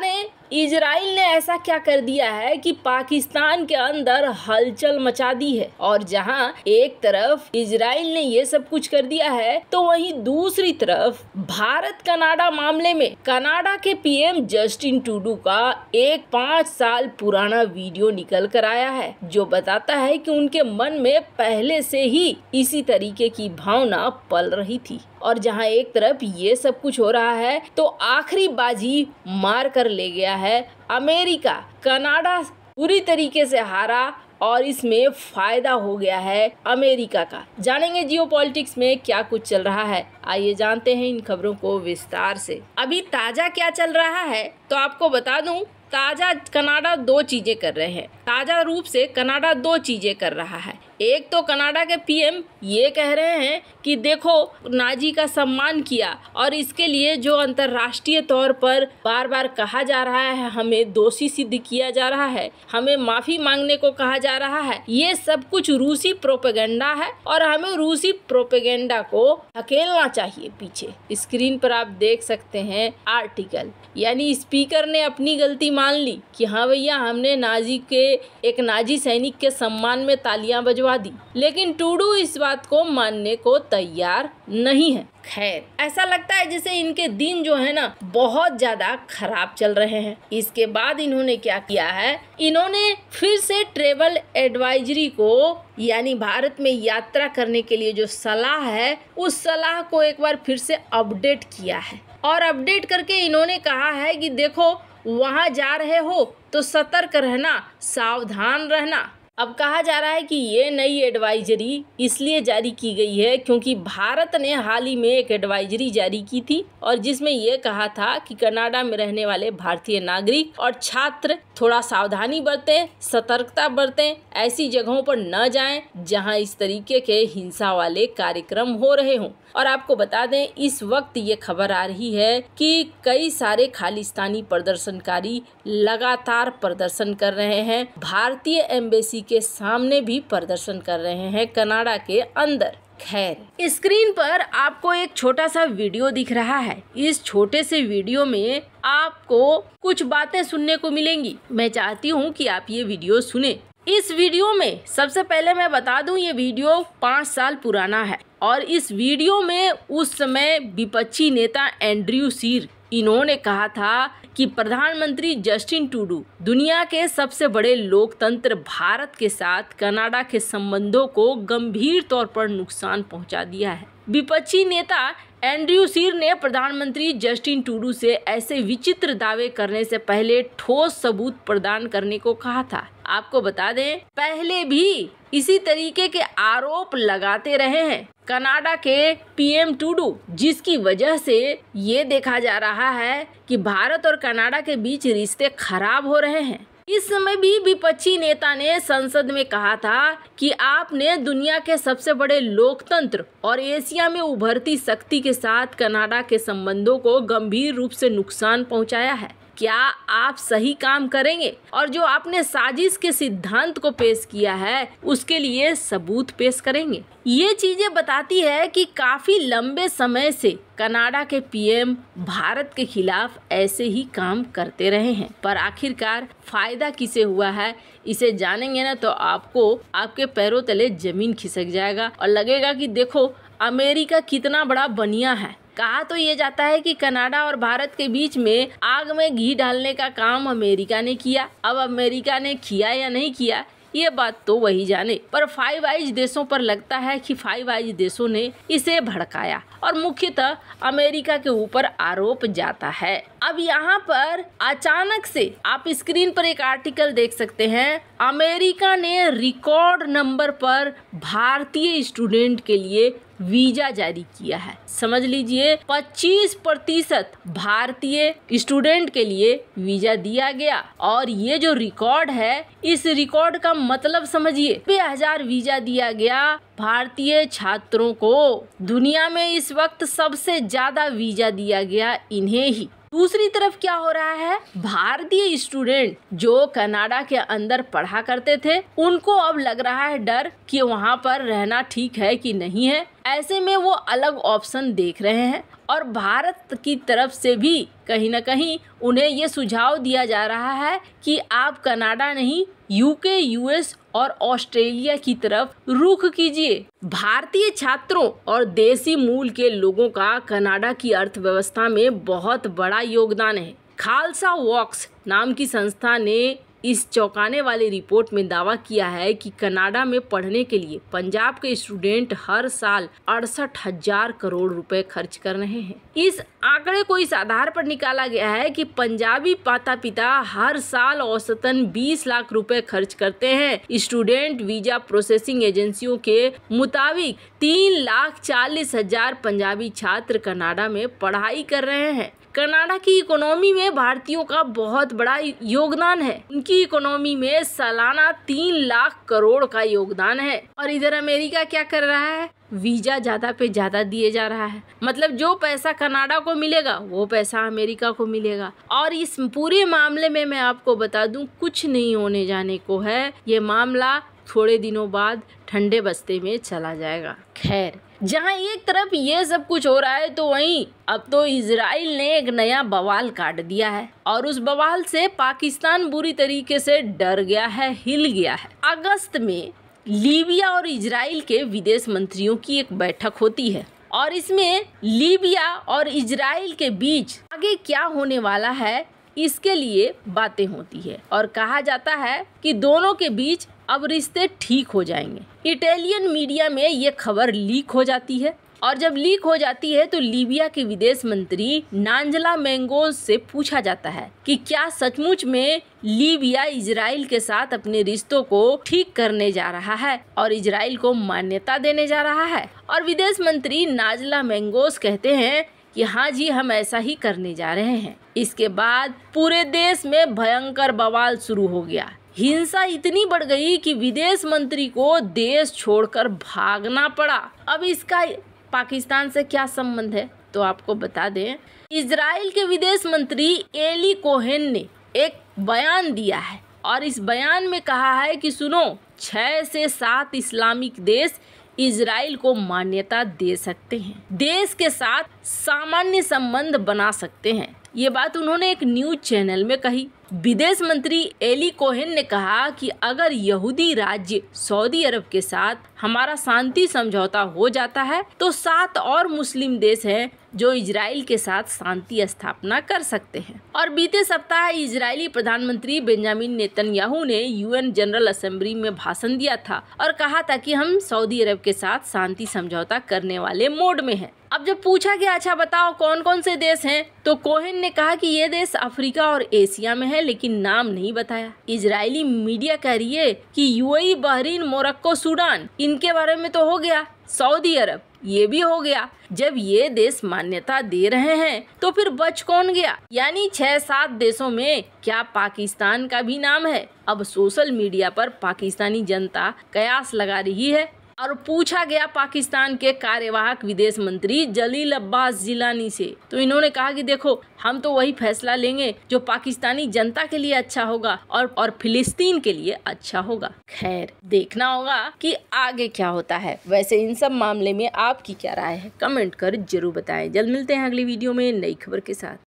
Robin Israel ने ऐसा क्या कर दिया है कि पाकिस्तान के अंदर हलचल मचा दी है और जहां एक तरफ इसराइल ने ये सब कुछ कर दिया है तो वहीं दूसरी तरफ भारत कनाडा मामले में कनाडा के पीएम जस्टिन टूडू का एक पाँच साल पुराना वीडियो निकल कर आया है जो बताता है कि उनके मन में पहले से ही इसी तरीके की भावना पल रही थी और जहां एक तरफ ये सब कुछ हो रहा है तो आखिरी बाजी मार कर ले गया है अमेरिका कनाडा पूरी तरीके से हारा और इसमें फायदा हो गया है अमेरिका का जानेंगे जियोपॉलिटिक्स में क्या कुछ चल रहा है आइए जानते हैं इन खबरों को विस्तार से अभी ताजा क्या चल रहा है तो आपको बता दूं ताजा कनाडा दो चीजें कर रहे हैं ताज़ा रूप से कनाडा दो चीज़ें कर रहा है एक तो कनाडा के पीएम ये कह रहे हैं कि देखो नाजी का सम्मान किया और इसके लिए जो अंतर्राष्ट्रीय तौर पर बार बार कहा जा रहा है हमें दोषी सिद्ध किया जा रहा है हमें माफ़ी मांगने को कहा जा रहा है ये सब कुछ रूसी प्रोपेगेंडा है और हमें रूसी प्रोपेगेंडा को अकेलना चाहिए पीछे स्क्रीन पर आप देख सकते हैं आर्टिकल यानी स्पीकर ने अपनी गलती मान ली कि हाँ भैया हमने नाजी के एक नाजी सैनिक के सम्मान में तालियां बजवा दी लेकिन टूडू इस बात को मानने को तैयार नहीं है खैर ऐसा लगता है जैसे इनके दिन जो है ना बहुत ज्यादा खराब चल रहे हैं इसके बाद इन्होंने क्या किया है इन्होंने फिर से ट्रेवल एडवाइजरी को यानी भारत में यात्रा करने के लिए जो सलाह है उस सलाह को एक बार फिर से अपडेट किया है और अपडेट करके इन्होंने कहा है कि देखो वहाँ जा रहे हो तो सतर्क रहना सावधान रहना अब कहा जा रहा है कि ये नई एडवाइजरी इसलिए जारी की गई है क्योंकि भारत ने हाल ही में एक एडवाइजरी जारी की थी और जिसमें ये कहा था कि कनाडा में रहने वाले भारतीय नागरिक और छात्र थोड़ा सावधानी बरतें सतर्कता बरतें ऐसी जगहों पर न जाएं जहां इस तरीके के हिंसा वाले कार्यक्रम हो रहे हों और आपको बता दें इस वक्त ये खबर आ रही है कि कई सारे खालिस्तानी प्रदर्शनकारी लगातार प्रदर्शन कर रहे हैं भारतीय एम्बेसी के सामने भी प्रदर्शन कर रहे हैं कनाडा के अंदर खैर स्क्रीन पर आपको एक छोटा सा वीडियो दिख रहा है इस छोटे से वीडियो में आपको कुछ बातें सुनने को मिलेंगी मैं चाहती हूँ कि आप ये वीडियो सुने इस वीडियो में सबसे पहले मैं बता दूं ये वीडियो पाँच साल पुराना है और इस वीडियो में उस समय विपक्षी नेता एंड्रयू सीर इन्होंने कहा था कि प्रधानमंत्री जस्टिन टूडू दुनिया के सबसे बड़े लोकतंत्र भारत के साथ कनाडा के संबंधों को गंभीर तौर पर नुकसान पहुंचा दिया है विपक्षी नेता एंड्रयू सीर ने प्रधानमंत्री जस्टिन टूडू से ऐसे विचित्र दावे करने से पहले ठोस सबूत प्रदान करने को कहा था आपको बता दें पहले भी इसी तरीके के आरोप लगाते रहे हैं कनाडा के पीएम टूडू जिसकी वजह से ये देखा जा रहा है कि भारत और कनाडा के बीच रिश्ते खराब हो रहे हैं इस समय भी विपक्षी नेता ने संसद में कहा था कि आपने दुनिया के सबसे बड़े लोकतंत्र और एशिया में उभरती शक्ति के साथ कनाडा के संबंधों को गंभीर रूप से नुकसान पहुंचाया है क्या आप सही काम करेंगे और जो आपने साजिश के सिद्धांत को पेश किया है उसके लिए सबूत पेश करेंगे ये चीजें बताती है कि काफी लंबे समय से कनाडा के पीएम भारत के खिलाफ ऐसे ही काम करते रहे हैं पर आखिरकार फायदा किसे हुआ है इसे जानेंगे ना तो आपको आपके पैरों तले जमीन खिसक जाएगा और लगेगा कि देखो अमेरिका कितना बड़ा बनिया है कहा तो ये जाता है कि कनाडा और भारत के बीच में आग में घी डालने का काम अमेरिका ने किया अब अमेरिका ने किया या नहीं किया ये बात तो वही जाने पर फाइव आइज देशों पर लगता है कि फाइव आइज देशों ने इसे भड़काया और मुख्यतः अमेरिका के ऊपर आरोप जाता है अब यहाँ पर अचानक से आप स्क्रीन पर एक आर्टिकल देख सकते हैं अमेरिका ने रिकॉर्ड नंबर पर भारतीय स्टूडेंट के लिए वीजा जारी किया है समझ लीजिए 25 प्रतिशत भारतीय स्टूडेंट के लिए वीजा दिया गया और ये जो रिकॉर्ड है इस रिकॉर्ड का मतलब समझिए नब्बे हजार वीजा दिया गया भारतीय छात्रों को दुनिया में इस वक्त सबसे ज्यादा वीजा दिया गया इन्हें ही दूसरी तरफ क्या हो रहा है भारतीय स्टूडेंट जो कनाडा के अंदर पढ़ा करते थे उनको अब लग रहा है डर कि वहाँ पर रहना ठीक है कि नहीं है ऐसे में वो अलग ऑप्शन देख रहे हैं और भारत की तरफ से भी कहीं ना कहीं उन्हें ये सुझाव दिया जा रहा है कि आप कनाडा नहीं यूके यूएस और ऑस्ट्रेलिया की तरफ रुख कीजिए भारतीय छात्रों और देसी मूल के लोगों का कनाडा की अर्थव्यवस्था में बहुत बड़ा योगदान है खालसा वॉक्स नाम की संस्था ने इस चौंकाने वाली रिपोर्ट में दावा किया है कि कनाडा में पढ़ने के लिए पंजाब के स्टूडेंट हर साल अड़सठ हजार करोड़ रुपए खर्च कर रहे हैं इस आंकड़े को इस आधार पर निकाला गया है कि पंजाबी माता पिता हर साल औसतन 20 लाख रुपए खर्च करते हैं स्टूडेंट वीजा प्रोसेसिंग एजेंसियों के मुताबिक तीन लाख चालीस हजार पंजाबी छात्र कनाडा में पढ़ाई कर रहे हैं कनाडा की इकोनॉमी में भारतीयों का बहुत बड़ा योगदान है उनकी इकोनॉमी में सालाना तीन लाख करोड़ का योगदान है और इधर अमेरिका क्या कर रहा है वीज़ा ज़्यादा पे ज़्यादा दिए जा रहा है मतलब जो पैसा कनाडा को मिलेगा वो पैसा अमेरिका को मिलेगा और इस पूरे मामले में मैं आपको बता दूं कुछ नहीं होने जाने को है ये मामला थोड़े दिनों बाद ठंडे बस्ते में चला जाएगा खैर जहां एक तरफ ये सब कुछ हो रहा है तो वहीं अब तो इसराइल ने एक नया बवाल काट दिया है और उस बवाल से पाकिस्तान बुरी तरीके से डर गया है हिल गया है अगस्त में लीबिया और इसराइल के विदेश मंत्रियों की एक बैठक होती है और इसमें लीबिया और इसराइल के बीच आगे क्या होने वाला है इसके लिए बातें होती है और कहा जाता है कि दोनों के बीच अब रिश्ते ठीक हो जाएंगे इटालियन मीडिया में ये खबर लीक हो जाती है और जब लीक हो जाती है तो लीबिया के विदेश मंत्री नांजला मैंगोज से पूछा जाता है कि क्या सचमुच में लीबिया इसराइल के साथ अपने रिश्तों को ठीक करने जा रहा है और इसराइल को मान्यता देने जा रहा है और विदेश मंत्री नाजला मैंगोज कहते हैं कि हाँ जी हम ऐसा ही करने जा रहे हैं इसके बाद पूरे देश में भयंकर बवाल शुरू हो गया हिंसा इतनी बढ़ गई कि विदेश मंत्री को देश छोड़कर भागना पड़ा अब इसका पाकिस्तान से क्या संबंध है तो आपको बता दें इसराइल के विदेश मंत्री एली कोहेन ने एक बयान दिया है और इस बयान में कहा है कि सुनो छः से सात इस्लामिक देश इसराइल को मान्यता दे सकते हैं देश के साथ सामान्य संबंध बना सकते हैं ये बात उन्होंने एक न्यूज चैनल में कही विदेश मंत्री एली कोहेन ने कहा कि अगर यहूदी राज्य सऊदी अरब के साथ हमारा शांति समझौता हो जाता है तो सात और मुस्लिम देश हैं जो इजराइल के साथ शांति स्थापना कर सकते हैं और बीते सप्ताह इजरायली प्रधानमंत्री बेंजामिन नेतन्याहू ने यूएन जनरल असेंबली में भाषण दिया था और कहा था कि हम सऊदी अरब के साथ शांति समझौता करने वाले मोड में हैं अब जब पूछा की अच्छा बताओ कौन कौन से देश हैं तो कोहेन ने ने कहा कि ये देश अफ्रीका और एशिया में है लेकिन नाम नहीं बताया इजरायली मीडिया कह रही है कि यूएई बहरीन मोरक्को सूडान इनके बारे में तो हो गया सऊदी अरब ये भी हो गया जब ये देश मान्यता दे रहे हैं तो फिर बच कौन गया यानी छह सात देशों में क्या पाकिस्तान का भी नाम है अब सोशल मीडिया पर पाकिस्तानी जनता कयास लगा रही है और पूछा गया पाकिस्तान के कार्यवाहक विदेश मंत्री जलील अब्बास जिलानी से तो इन्होंने कहा कि देखो हम तो वही फैसला लेंगे जो पाकिस्तानी जनता के लिए अच्छा होगा और और फिलिस्तीन के लिए अच्छा होगा खैर देखना होगा कि आगे क्या होता है वैसे इन सब मामले में आपकी क्या राय है कमेंट कर जरूर बताएं जल्द मिलते हैं अगली वीडियो में नई खबर के साथ